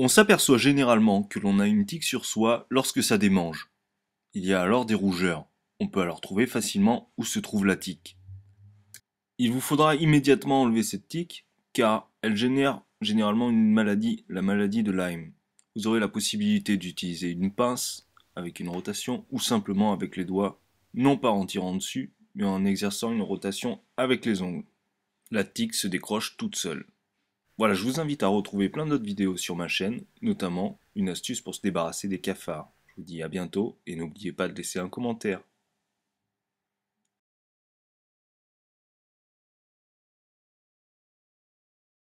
On s'aperçoit généralement que l'on a une tique sur soi lorsque ça démange. Il y a alors des rougeurs. On peut alors trouver facilement où se trouve la tique. Il vous faudra immédiatement enlever cette tique car elle génère généralement une maladie, la maladie de Lyme. Vous aurez la possibilité d'utiliser une pince avec une rotation ou simplement avec les doigts, non pas en tirant dessus, mais en exerçant une rotation avec les ongles. La tique se décroche toute seule. Voilà, je vous invite à retrouver plein d'autres vidéos sur ma chaîne, notamment une astuce pour se débarrasser des cafards. Je vous dis à bientôt et n'oubliez pas de laisser un commentaire.